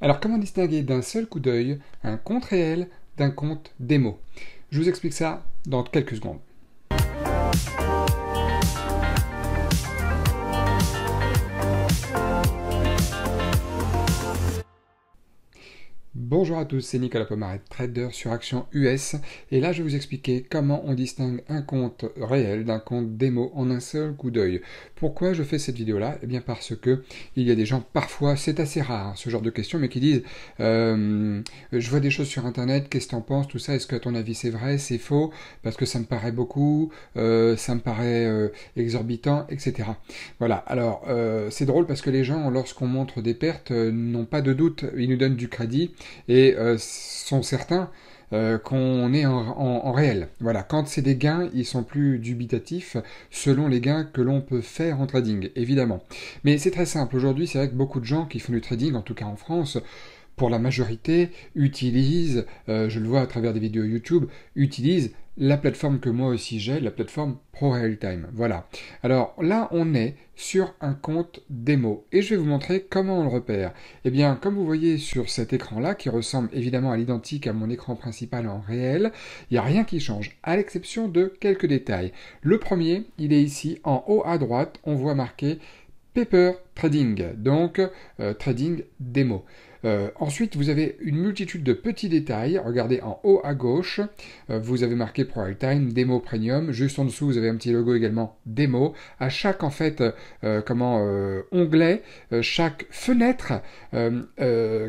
Alors comment distinguer d'un seul coup d'œil un compte réel d'un compte démo Je vous explique ça dans quelques secondes. Bonjour à tous, c'est Nicolas Pomaret, trader sur Action US, et là je vais vous expliquer comment on distingue un compte réel d'un compte démo en un seul coup d'œil. Pourquoi je fais cette vidéo là Eh bien parce que il y a des gens parfois, c'est assez rare ce genre de questions, mais qui disent euh, je vois des choses sur internet, qu'est-ce que t'en penses, tout ça, est-ce que à ton avis c'est vrai, c'est faux, parce que ça me paraît beaucoup, euh, ça me paraît euh, exorbitant, etc. Voilà, alors c'est drôle parce que les gens, lorsqu'on montre des pertes, n'ont pas de doute, ils nous donnent du crédit et euh, sont certains euh, qu'on est en, en, réel. Voilà, quand c'est des gains, ils sont plus dubitatifs selon les gains que l'on peut faire en trading, évidemment. Mais c'est très simple. Aujourd'hui, c'est vrai que beaucoup de gens qui font du trading, en tout cas en France, pour la majorité, utilisent, euh, je le vois à travers des vidéos YouTube, utilisent la plateforme que moi aussi j'ai, la plateforme ProRealTime. Voilà. Alors là, on est sur un compte démo et je vais vous montrer comment on le repère. Eh bien, comme vous voyez sur cet écran-là, qui ressemble évidemment à l'identique à mon écran principal en réel, il n'y a rien qui change, à l'exception de quelques détails. Le premier, il est ici en haut à droite, on voit marqué Paper trading, donc euh, trading démo. Euh, ensuite, vous avez une multitude de petits détails. Regardez en haut à gauche, euh, vous avez marqué Real Time, Demo Premium. Juste en dessous, vous avez un petit logo également démo. À chaque en fait, comment onglet, chaque fenêtre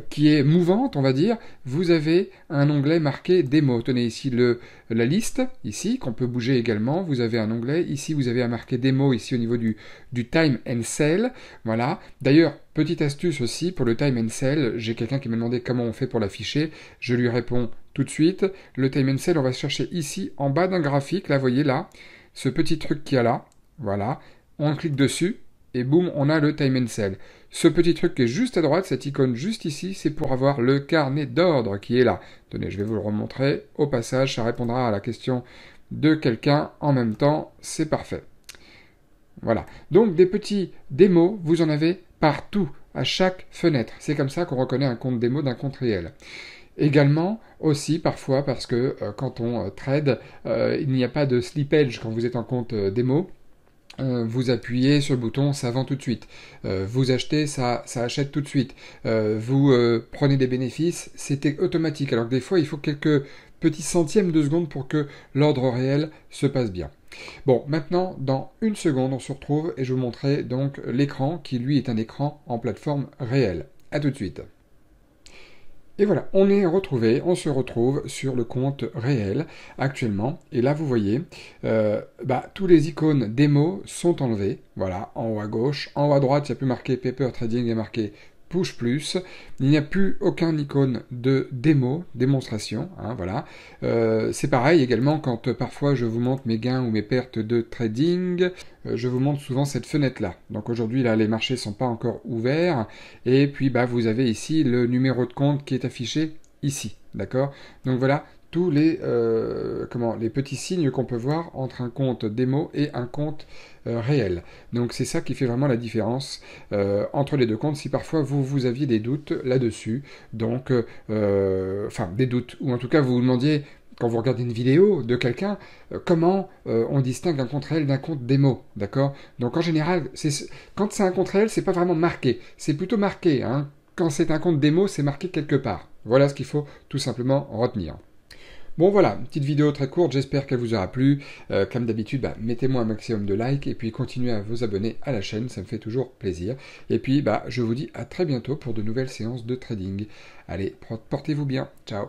qui est mouvante, on va dire, vous avez un onglet marqué Démo. Tenez ici le la liste ici qu'on peut bouger également. Vous avez un onglet ici, vous avez un marqué Démo ici au niveau du du Time and sell. Voilà D'ailleurs, petite astuce aussi pour le time and sell. J'ai quelqu'un qui m'a demandé comment on fait pour l'afficher. Je lui réponds tout de suite. Le time and sell, on va chercher ici en bas d'un graphique. Là, vous voyez là, ce petit truc qu'il y a là. Voilà. On clique dessus et boum, on a le time and sell. Ce petit truc qui est juste à droite, cette icône juste ici, c'est pour avoir le carnet d'ordre qui est là. Tenez, je vais vous le remontrer. Au passage, ça répondra à la question de quelqu'un en même temps. C'est parfait. Voilà. Donc des petits démos, vous en avez partout, à chaque fenêtre. C'est comme ça qu'on reconnaît un compte démo d'un compte réel. Également, aussi parfois parce que euh, quand on euh, trade, euh, il n'y a pas de slippage quand vous êtes en compte démo. Vous appuyez sur le bouton, ça vend tout de suite. vous achetez, ça, ça achète tout de suite. vous prenez des bénéfices, c'était automatique. Alors que des fois, il faut quelques petits centièmes de seconde pour que l'ordre réel se passe bien. Bon, maintenant, dans une seconde, on se retrouve et je vous montrerai donc l'écran qui, lui, est un écran en plateforme réelle. A tout de suite. Et voilà, on est retrouvé, on se retrouve sur le compte réel actuellement. Et là, vous voyez, euh, bah, tous les icônes démo sont enlevés. Voilà, en haut à gauche, en haut à droite, il n'y a plus marqué Paper Trading, il y a marqué push plus. Il n'y a plus aucun icône de démo, démonstration. Hein, voilà. Euh, c'est pareil également quand euh, parfois je vous montre mes gains ou mes pertes de trading. Euh, je vous montre souvent cette fenêtre là. Donc aujourd'hui là les marchés sont pas encore ouverts. Et puis bah vous avez ici le numéro de compte qui est affiché ici. D'accord Donc voilà, tous les, euh, comment, les petits signes qu'on peut voir entre un compte démo et un compte euh, réel. Donc c'est ça qui fait vraiment la différence euh, entre les deux comptes. Si parfois vous, vous aviez des doutes là-dessus, donc, enfin des doutes, ou en tout cas vous vous demandiez quand vous regardez une vidéo de quelqu'un, comment on distingue un compte réel d'un compte démo, d'accord Donc en général, quand c'est un compte réel, c'est pas vraiment marqué, c'est plutôt marqué. Hein. quand c'est un compte démo, c'est marqué quelque part. Voilà ce qu'il faut tout simplement retenir. Bon voilà, petite vidéo très courte, j'espère qu'elle vous aura plu. Euh, comme d'habitude, bah, mettez-moi un maximum de likes et puis continuez à vous abonner à la chaîne, ça me fait toujours plaisir. Et puis bah, je vous dis à très bientôt pour de nouvelles séances de trading. Allez, portez-vous bien, ciao